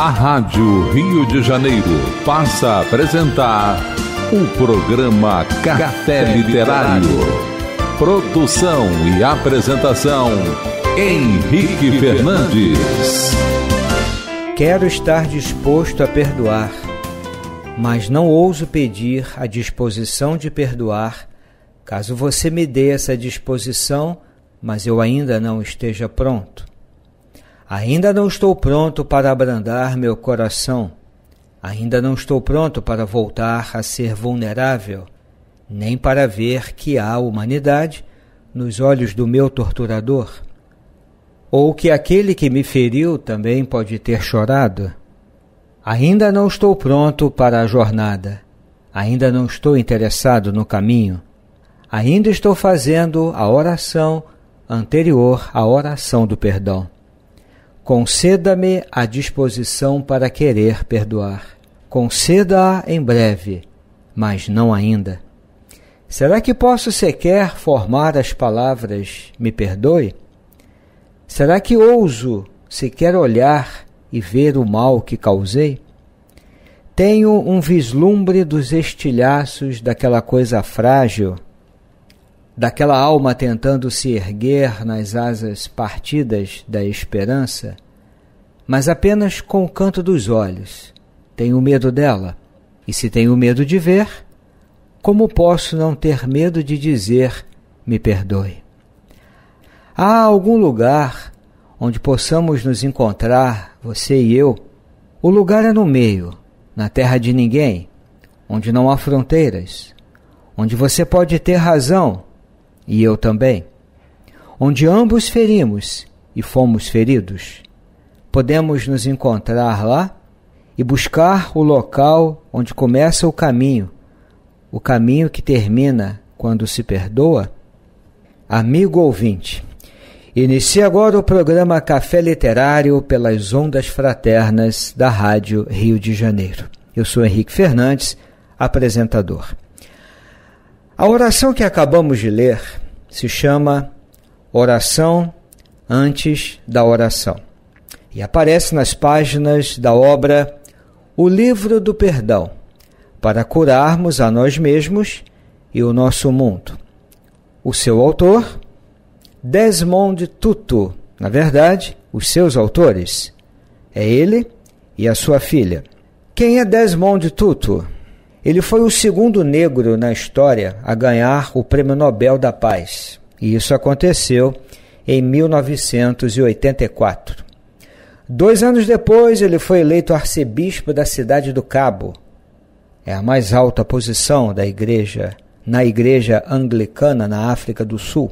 A Rádio Rio de Janeiro passa a apresentar o programa Café Literário. Produção e apresentação Henrique Fernandes. Quero estar disposto a perdoar, mas não ouso pedir a disposição de perdoar, caso você me dê essa disposição, mas eu ainda não esteja pronto. Ainda não estou pronto para abrandar meu coração. Ainda não estou pronto para voltar a ser vulnerável, nem para ver que há humanidade nos olhos do meu torturador. Ou que aquele que me feriu também pode ter chorado. Ainda não estou pronto para a jornada. Ainda não estou interessado no caminho. Ainda estou fazendo a oração anterior à oração do perdão. Conceda-me a disposição para querer perdoar. Conceda-a em breve, mas não ainda. Será que posso sequer formar as palavras me perdoe? Será que ouso sequer olhar e ver o mal que causei? Tenho um vislumbre dos estilhaços daquela coisa frágil daquela alma tentando se erguer nas asas partidas da esperança, mas apenas com o canto dos olhos. Tenho medo dela, e se tenho medo de ver, como posso não ter medo de dizer me perdoe? Há algum lugar onde possamos nos encontrar, você e eu? O lugar é no meio, na terra de ninguém, onde não há fronteiras, onde você pode ter razão e eu também, onde ambos ferimos e fomos feridos. Podemos nos encontrar lá e buscar o local onde começa o caminho, o caminho que termina quando se perdoa? Amigo ouvinte, inicia agora o programa Café Literário pelas ondas fraternas da Rádio Rio de Janeiro. Eu sou Henrique Fernandes, apresentador. A oração que acabamos de ler se chama Oração antes da oração e aparece nas páginas da obra O Livro do Perdão para curarmos a nós mesmos e o nosso mundo. O seu autor, Desmond Tutu, na verdade, os seus autores, é ele e a sua filha. Quem é Desmond Tutu? Ele foi o segundo negro na história a ganhar o Prêmio Nobel da Paz, e isso aconteceu em 1984. Dois anos depois, ele foi eleito arcebispo da cidade do Cabo. É a mais alta posição da igreja na igreja anglicana na África do Sul.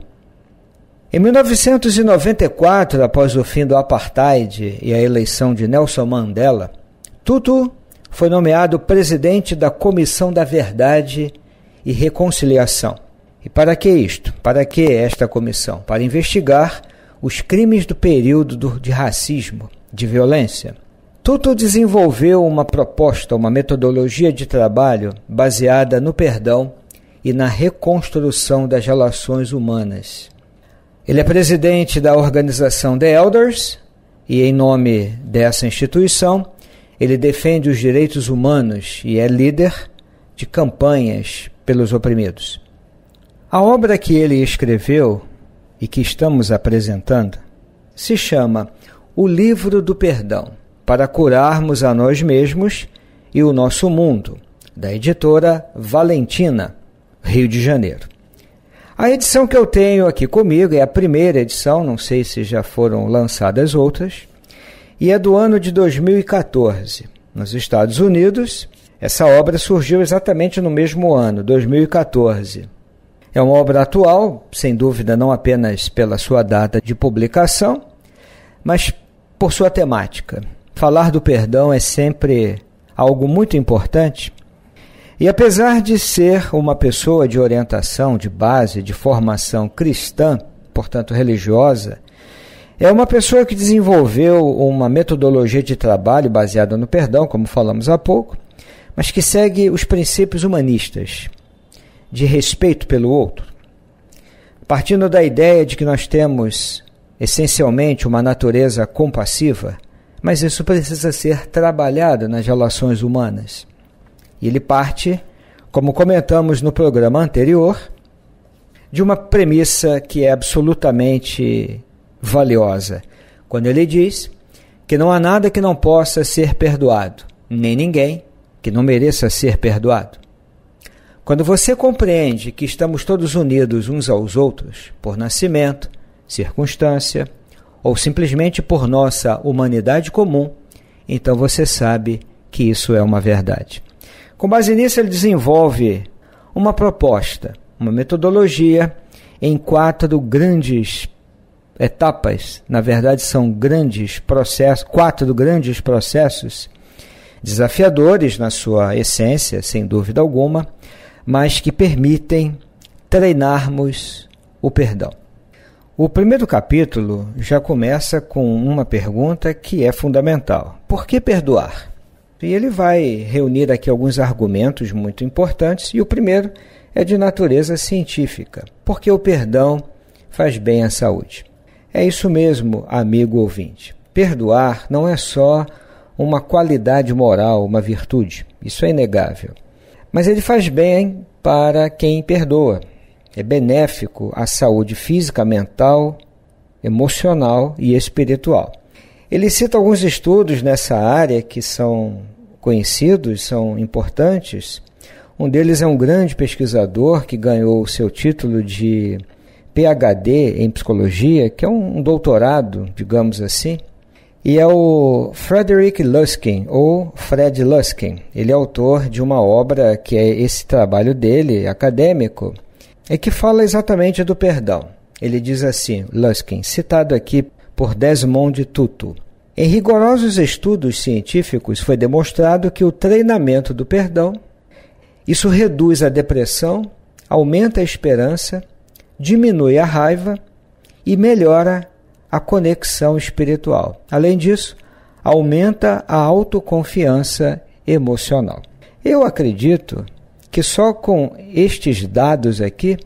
Em 1994, após o fim do apartheid e a eleição de Nelson Mandela, Tutu foi nomeado presidente da Comissão da Verdade e Reconciliação. E para que isto? Para que esta comissão? Para investigar os crimes do período do, de racismo, de violência. Tuto desenvolveu uma proposta, uma metodologia de trabalho baseada no perdão e na reconstrução das relações humanas. Ele é presidente da organização The Elders e, em nome dessa instituição, ele defende os direitos humanos e é líder de campanhas pelos oprimidos. A obra que ele escreveu e que estamos apresentando se chama O Livro do Perdão para curarmos a nós mesmos e o nosso mundo, da editora Valentina, Rio de Janeiro. A edição que eu tenho aqui comigo é a primeira edição, não sei se já foram lançadas outras e é do ano de 2014. Nos Estados Unidos, essa obra surgiu exatamente no mesmo ano, 2014. É uma obra atual, sem dúvida, não apenas pela sua data de publicação, mas por sua temática. Falar do perdão é sempre algo muito importante. E apesar de ser uma pessoa de orientação, de base, de formação cristã, portanto religiosa, é uma pessoa que desenvolveu uma metodologia de trabalho baseada no perdão, como falamos há pouco, mas que segue os princípios humanistas de respeito pelo outro. Partindo da ideia de que nós temos essencialmente uma natureza compassiva, mas isso precisa ser trabalhado nas relações humanas. E ele parte, como comentamos no programa anterior, de uma premissa que é absolutamente valiosa, quando ele diz que não há nada que não possa ser perdoado, nem ninguém que não mereça ser perdoado. Quando você compreende que estamos todos unidos uns aos outros, por nascimento, circunstância, ou simplesmente por nossa humanidade comum, então você sabe que isso é uma verdade. Com base nisso, ele desenvolve uma proposta, uma metodologia em quatro grandes etapas, na verdade são grandes processos, quatro grandes processos desafiadores na sua essência, sem dúvida alguma, mas que permitem treinarmos o perdão. O primeiro capítulo já começa com uma pergunta que é fundamental: por que perdoar? E ele vai reunir aqui alguns argumentos muito importantes, e o primeiro é de natureza científica: porque o perdão faz bem à saúde. É isso mesmo, amigo ouvinte. Perdoar não é só uma qualidade moral, uma virtude. Isso é inegável. Mas ele faz bem para quem perdoa. É benéfico à saúde física, mental, emocional e espiritual. Ele cita alguns estudos nessa área que são conhecidos, são importantes. Um deles é um grande pesquisador que ganhou o seu título de PhD em psicologia, que é um, um doutorado, digamos assim, e é o Frederick Luskin, ou Fred Luskin. Ele é autor de uma obra que é esse trabalho dele, acadêmico, e que fala exatamente do perdão. Ele diz assim, Luskin, citado aqui por Desmond Tutu. Em rigorosos estudos científicos foi demonstrado que o treinamento do perdão, isso reduz a depressão, aumenta a esperança diminui a raiva e melhora a conexão espiritual. Além disso, aumenta a autoconfiança emocional. Eu acredito que só com estes dados aqui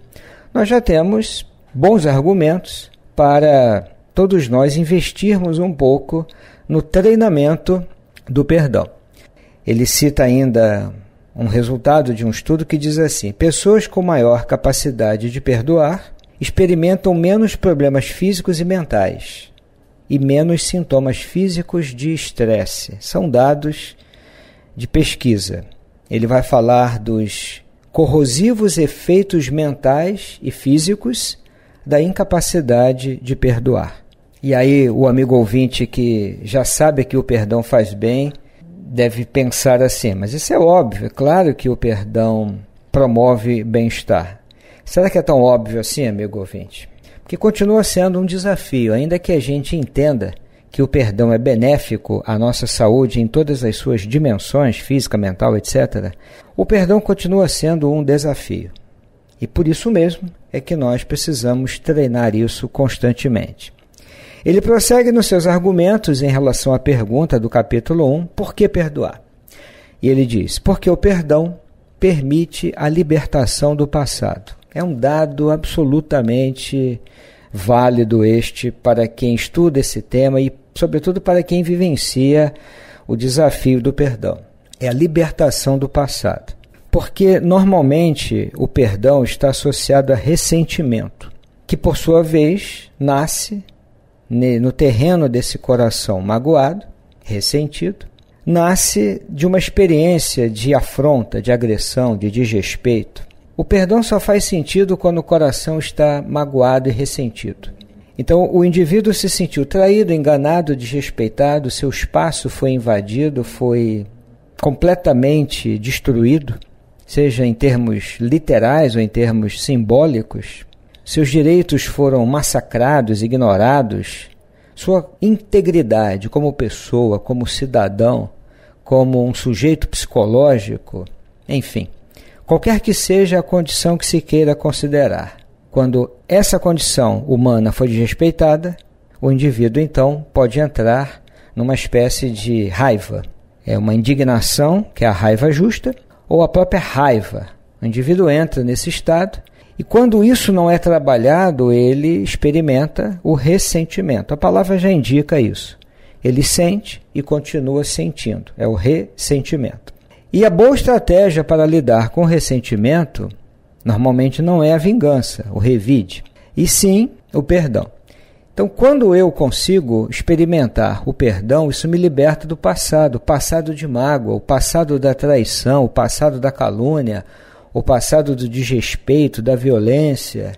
nós já temos bons argumentos para todos nós investirmos um pouco no treinamento do perdão. Ele cita ainda um resultado de um estudo que diz assim: pessoas com maior capacidade de perdoar experimentam menos problemas físicos e mentais e menos sintomas físicos de estresse. São dados de pesquisa. Ele vai falar dos corrosivos efeitos mentais e físicos da incapacidade de perdoar. E aí, o amigo ouvinte que já sabe que o perdão faz bem, deve pensar assim, mas isso é óbvio, é claro que o perdão promove bem-estar. Será que é tão óbvio assim, amigo ouvinte? Porque continua sendo um desafio, ainda que a gente entenda que o perdão é benéfico à nossa saúde em todas as suas dimensões, física, mental, etc., o perdão continua sendo um desafio. E por isso mesmo é que nós precisamos treinar isso constantemente. Ele prossegue nos seus argumentos em relação à pergunta do capítulo 1, por que perdoar? E ele diz: porque o perdão permite a libertação do passado. É um dado absolutamente válido este para quem estuda esse tema e, sobretudo, para quem vivencia o desafio do perdão. É a libertação do passado. Porque normalmente o perdão está associado a ressentimento, que por sua vez nasce no terreno desse coração magoado, ressentido, nasce de uma experiência de afronta, de agressão, de desrespeito. O perdão só faz sentido quando o coração está magoado e ressentido. Então, o indivíduo se sentiu traído, enganado, desrespeitado, seu espaço foi invadido, foi completamente destruído, seja em termos literais ou em termos simbólicos. Seus direitos foram massacrados, ignorados. Sua integridade como pessoa, como cidadão, como um sujeito psicológico, enfim, qualquer que seja a condição que se queira considerar. Quando essa condição humana foi desrespeitada, o indivíduo então pode entrar numa espécie de raiva. É uma indignação, que é a raiva justa, ou a própria raiva. O indivíduo entra nesse estado e quando isso não é trabalhado, ele experimenta o ressentimento. A palavra já indica isso. Ele sente e continua sentindo. É o ressentimento. E a boa estratégia para lidar com o ressentimento normalmente não é a vingança, o revide, e sim o perdão. Então, quando eu consigo experimentar o perdão, isso me liberta do passado, o passado de mágoa, o passado da traição, o passado da calúnia, o passado do desrespeito, da violência.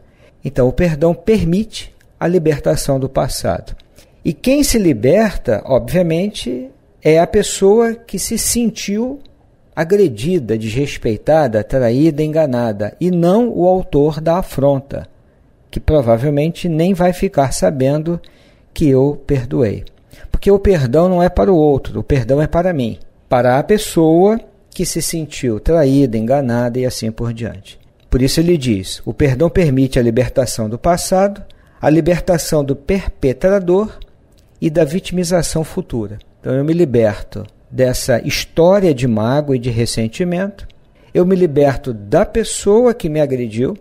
Então, o perdão permite a libertação do passado. E quem se liberta, obviamente, é a pessoa que se sentiu agredida, desrespeitada, traída, enganada, e não o autor da afronta, que provavelmente nem vai ficar sabendo que eu perdoei. Porque o perdão não é para o outro, o perdão é para mim, para a pessoa que se sentiu traída, enganada e assim por diante. Por isso ele diz: o perdão permite a libertação do passado, a libertação do perpetrador e da vitimização futura. Então eu me liberto dessa história de mágoa e de ressentimento, eu me liberto da pessoa que me agrediu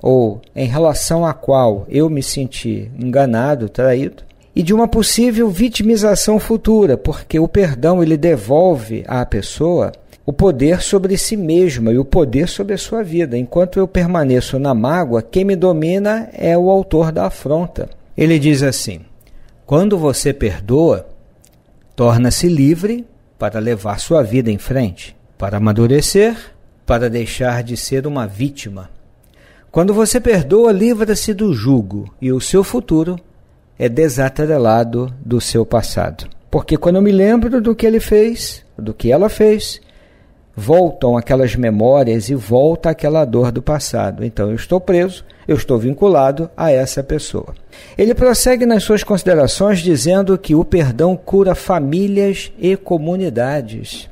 ou em relação à qual eu me senti enganado, traído, e de uma possível vitimização futura, porque o perdão ele devolve à pessoa o poder sobre si mesma e o poder sobre a sua vida. Enquanto eu permaneço na mágoa, quem me domina é o autor da afronta. Ele diz assim: quando você perdoa, torna-se livre para levar sua vida em frente, para amadurecer, para deixar de ser uma vítima. Quando você perdoa, livra-se do jugo e o seu futuro é desatrelado do seu passado. Porque quando eu me lembro do que ele fez, do que ela fez, voltam aquelas memórias e volta aquela dor do passado. Então eu estou preso, eu estou vinculado a essa pessoa. Ele prossegue nas suas considerações dizendo que o perdão cura famílias e comunidades.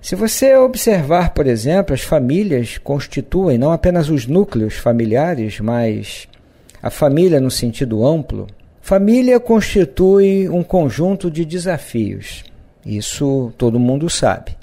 Se você observar, por exemplo, as famílias constituem não apenas os núcleos familiares, mas a família no sentido amplo. Família constitui um conjunto de desafios. Isso todo mundo sabe.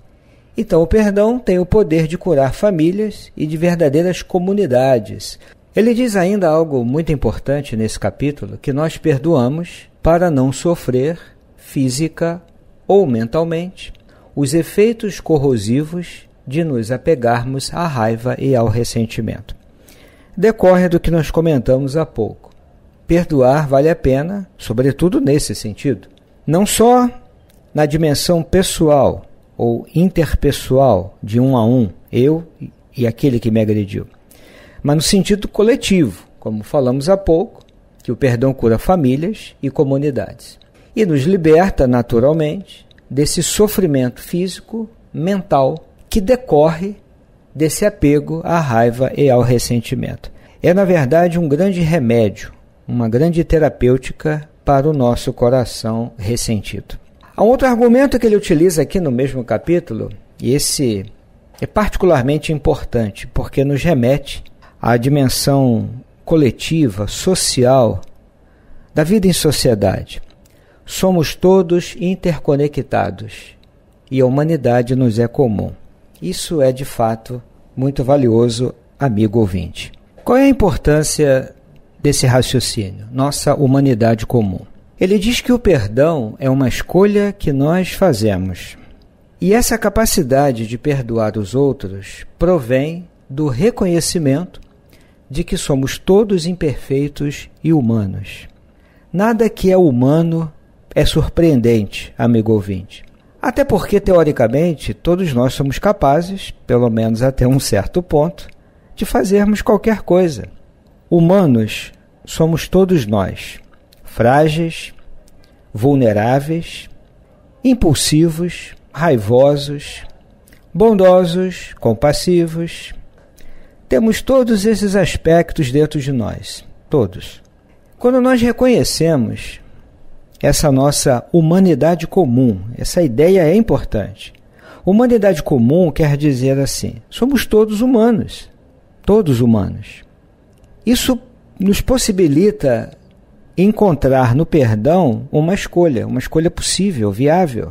Então, o perdão tem o poder de curar famílias e de verdadeiras comunidades. Ele diz ainda algo muito importante nesse capítulo: que nós perdoamos para não sofrer, física ou mentalmente, os efeitos corrosivos de nos apegarmos à raiva e ao ressentimento. Decorre do que nós comentamos há pouco. Perdoar vale a pena, sobretudo nesse sentido. Não só na dimensão pessoal, ou interpessoal, de um a um, eu e aquele que me agrediu, mas no sentido coletivo, como falamos há pouco, que o perdão cura famílias e comunidades e nos liberta naturalmente desse sofrimento físico, mental que decorre desse apego à raiva e ao ressentimento. É, na verdade, um grande remédio, uma grande terapêutica para o nosso coração ressentido. Há um outro argumento que ele utiliza aqui no mesmo capítulo, e esse é particularmente importante, porque nos remete à dimensão coletiva, social, da vida em sociedade. Somos todos interconectados e a humanidade nos é comum. Isso é de fato muito valioso, amigo ouvinte. Qual é a importância desse raciocínio? Nossa humanidade comum. Ele diz que o perdão é uma escolha que nós fazemos. E essa capacidade de perdoar os outros provém do reconhecimento de que somos todos imperfeitos e humanos. Nada que é humano é surpreendente, amigo ouvinte. Até porque, teoricamente, todos nós somos capazes, pelo menos até um certo ponto, de fazermos qualquer coisa. Humanos somos todos nós frágeis, vulneráveis, impulsivos, raivosos, bondosos, compassivos. Temos todos esses aspectos dentro de nós, todos. Quando nós reconhecemos essa nossa humanidade comum, essa ideia é importante. Humanidade comum quer dizer assim: somos todos humanos, todos humanos. Isso nos possibilita encontrar no perdão uma escolha, uma escolha possível, viável.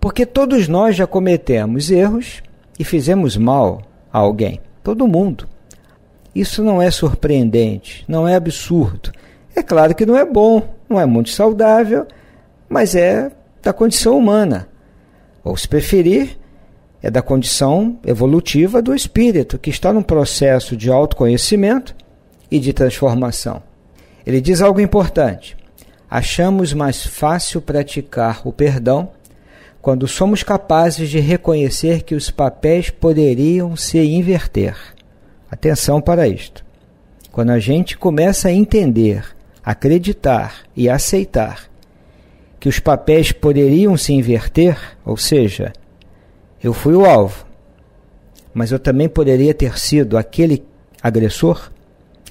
Porque todos nós já cometemos erros e fizemos mal a alguém, todo mundo. Isso não é surpreendente, não é absurdo. É claro que não é bom, não é muito saudável, mas é da condição humana. Ou se preferir, é da condição evolutiva do espírito, que está num processo de autoconhecimento e de transformação. Ele diz algo importante. Achamos mais fácil praticar o perdão quando somos capazes de reconhecer que os papéis poderiam se inverter. Atenção para isto. Quando a gente começa a entender, acreditar e aceitar que os papéis poderiam se inverter, ou seja, eu fui o alvo, mas eu também poderia ter sido aquele agressor,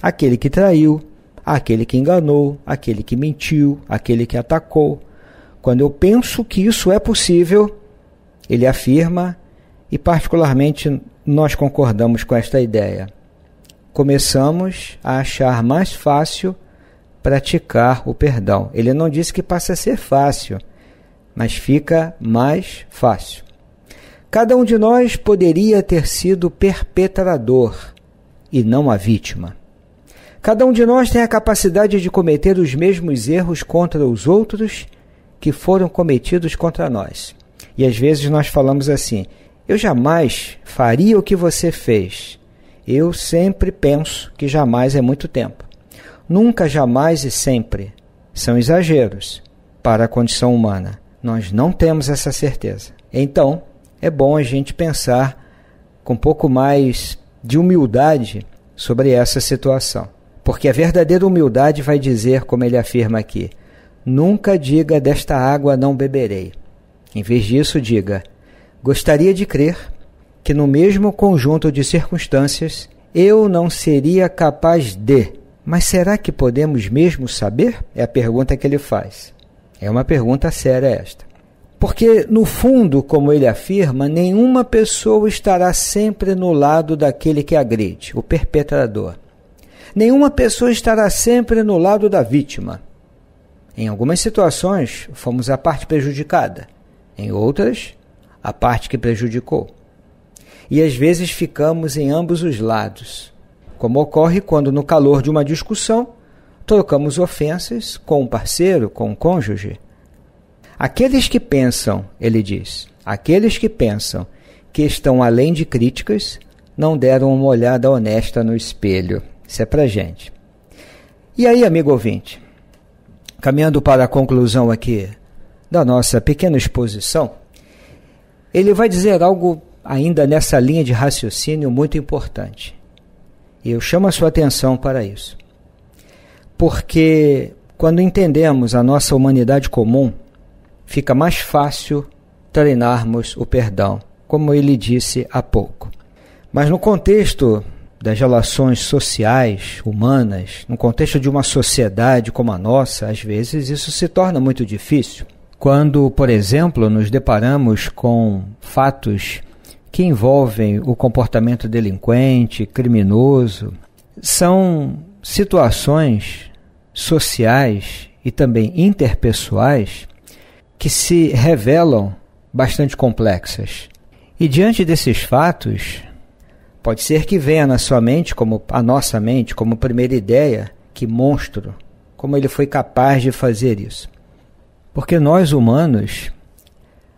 aquele que traiu, aquele que enganou, aquele que mentiu, aquele que atacou. Quando eu penso que isso é possível, ele afirma, e particularmente nós concordamos com esta ideia. Começamos a achar mais fácil praticar o perdão. Ele não disse que passa a ser fácil, mas fica mais fácil. Cada um de nós poderia ter sido perpetrador e não a vítima. Cada um de nós tem a capacidade de cometer os mesmos erros contra os outros que foram cometidos contra nós. E às vezes nós falamos assim: eu jamais faria o que você fez. Eu sempre penso que jamais é muito tempo. Nunca, jamais e sempre são exageros para a condição humana. Nós não temos essa certeza. Então, é bom a gente pensar com um pouco mais de humildade sobre essa situação. Porque a verdadeira humildade vai dizer, como ele afirma aqui: Nunca diga desta água não beberei. Em vez disso, diga: Gostaria de crer que no mesmo conjunto de circunstâncias eu não seria capaz de. Mas será que podemos mesmo saber? É a pergunta que ele faz. É uma pergunta séria esta. Porque, no fundo, como ele afirma, nenhuma pessoa estará sempre no lado daquele que agride, o perpetrador nenhuma pessoa estará sempre no lado da vítima. Em algumas situações, fomos a parte prejudicada, em outras, a parte que prejudicou. E às vezes ficamos em ambos os lados, como ocorre quando, no calor de uma discussão, trocamos ofensas com um parceiro, com um cônjuge. Aqueles que pensam, ele diz, aqueles que pensam que estão além de críticas não deram uma olhada honesta no espelho. Isso é para gente. E aí, amigo ouvinte, caminhando para a conclusão aqui da nossa pequena exposição, ele vai dizer algo ainda nessa linha de raciocínio muito importante. E eu chamo a sua atenção para isso. Porque quando entendemos a nossa humanidade comum, fica mais fácil treinarmos o perdão, como ele disse há pouco. Mas no contexto das relações sociais, humanas, no contexto de uma sociedade como a nossa, às vezes isso se torna muito difícil. Quando, por exemplo, nos deparamos com fatos que envolvem o comportamento delinquente, criminoso, são situações sociais e também interpessoais que se revelam bastante complexas. E diante desses fatos, Pode ser que venha na sua mente, como a nossa mente, como primeira ideia, que monstro, como ele foi capaz de fazer isso. Porque nós humanos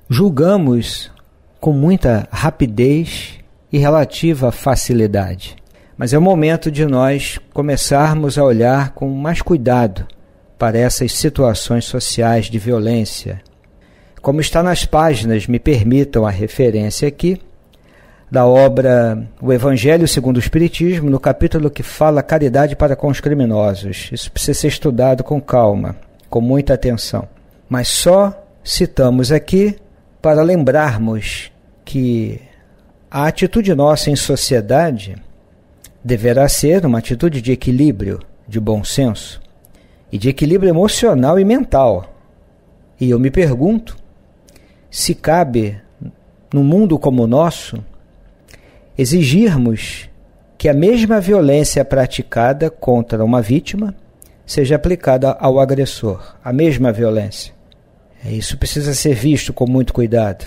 julgamos com muita rapidez e relativa facilidade. Mas é o momento de nós começarmos a olhar com mais cuidado para essas situações sociais de violência. Como está nas páginas, me permitam a referência aqui, da obra O Evangelho segundo o Espiritismo, no capítulo que fala caridade para com os criminosos. Isso precisa ser estudado com calma, com muita atenção. Mas só citamos aqui para lembrarmos que a atitude nossa em sociedade deverá ser uma atitude de equilíbrio, de bom senso e de equilíbrio emocional e mental. E eu me pergunto se cabe, num mundo como o nosso, exigirmos que a mesma violência praticada contra uma vítima seja aplicada ao agressor, a mesma violência. É, isso precisa ser visto com muito cuidado,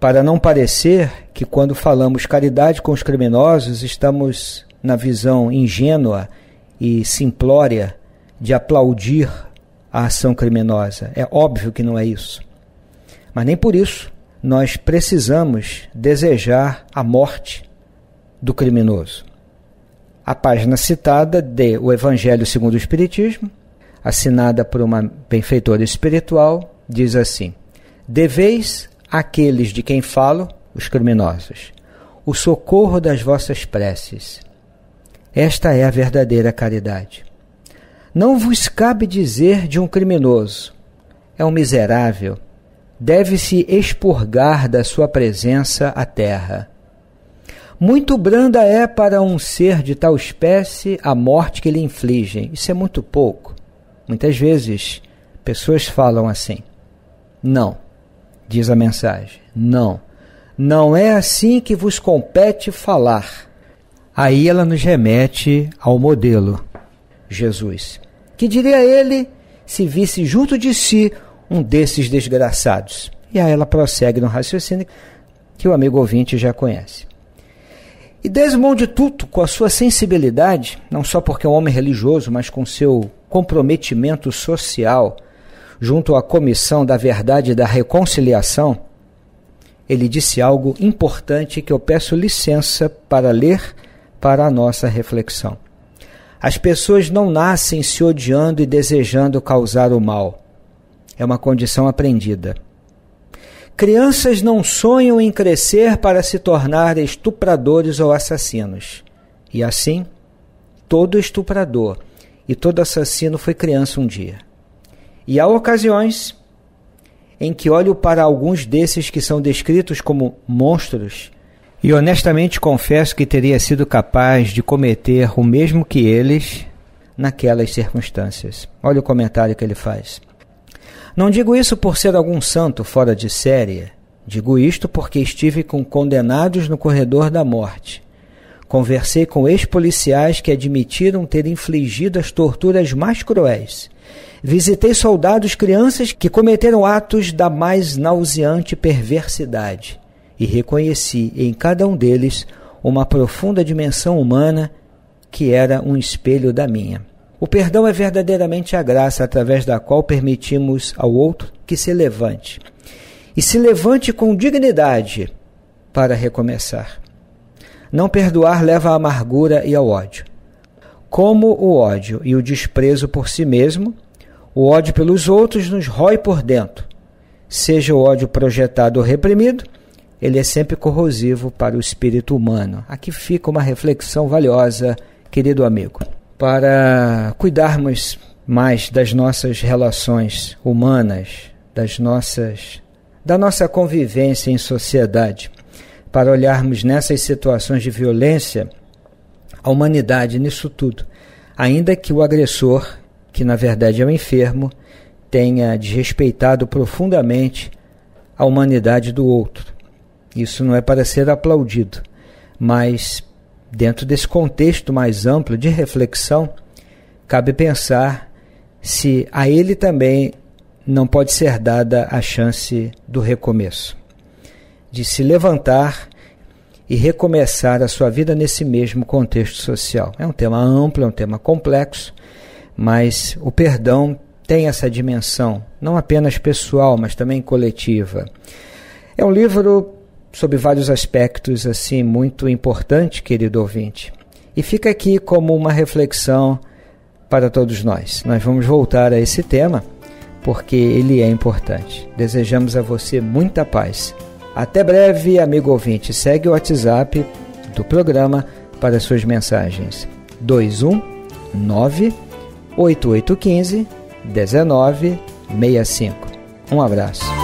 para não parecer que quando falamos caridade com os criminosos estamos na visão ingênua e simplória de aplaudir a ação criminosa. É óbvio que não é isso. Mas nem por isso nós precisamos desejar a morte do criminoso. A página citada de O Evangelho segundo o Espiritismo, assinada por uma benfeitora espiritual, diz assim: Deveis àqueles de quem falo, os criminosos, o socorro das vossas preces. Esta é a verdadeira caridade. Não vos cabe dizer de um criminoso: é um miserável, deve-se expurgar da sua presença a terra. Muito branda é para um ser de tal espécie a morte que lhe infligem. Isso é muito pouco. Muitas vezes pessoas falam assim. Não, diz a mensagem. Não, não é assim que vos compete falar. Aí ela nos remete ao modelo, Jesus. Que diria ele se visse junto de si um desses desgraçados. E aí ela prossegue no raciocínio que o amigo ouvinte já conhece. E Desmond Tutu, com a sua sensibilidade, não só porque é um homem religioso, mas com seu comprometimento social junto à Comissão da Verdade e da Reconciliação, ele disse algo importante que eu peço licença para ler para a nossa reflexão. As pessoas não nascem se odiando e desejando causar o mal é uma condição aprendida. Crianças não sonham em crescer para se tornar estupradores ou assassinos. E assim, todo estuprador e todo assassino foi criança um dia. E há ocasiões em que olho para alguns desses que são descritos como monstros e honestamente confesso que teria sido capaz de cometer o mesmo que eles naquelas circunstâncias. Olha o comentário que ele faz. Não digo isso por ser algum santo fora de série. Digo isto porque estive com condenados no corredor da morte. Conversei com ex-policiais que admitiram ter infligido as torturas mais cruéis. Visitei soldados crianças que cometeram atos da mais nauseante perversidade e reconheci em cada um deles uma profunda dimensão humana que era um espelho da minha. O perdão é verdadeiramente a graça através da qual permitimos ao outro que se levante. E se levante com dignidade para recomeçar. Não perdoar leva à amargura e ao ódio. Como o ódio e o desprezo por si mesmo, o ódio pelos outros nos rói por dentro. Seja o ódio projetado ou reprimido, ele é sempre corrosivo para o espírito humano. Aqui fica uma reflexão valiosa, querido amigo para cuidarmos mais das nossas relações humanas, das nossas da nossa convivência em sociedade, para olharmos nessas situações de violência a humanidade nisso tudo, ainda que o agressor, que na verdade é um enfermo, tenha desrespeitado profundamente a humanidade do outro. Isso não é para ser aplaudido, mas Dentro desse contexto mais amplo de reflexão, cabe pensar se a ele também não pode ser dada a chance do recomeço, de se levantar e recomeçar a sua vida nesse mesmo contexto social. É um tema amplo, é um tema complexo, mas o perdão tem essa dimensão, não apenas pessoal, mas também coletiva. É um livro sobre vários aspectos assim muito importante, querido ouvinte. E fica aqui como uma reflexão para todos nós. Nós vamos voltar a esse tema porque ele é importante. Desejamos a você muita paz. Até breve, amigo ouvinte. Segue o WhatsApp do programa para suas mensagens. 219 8815 1965. Um abraço.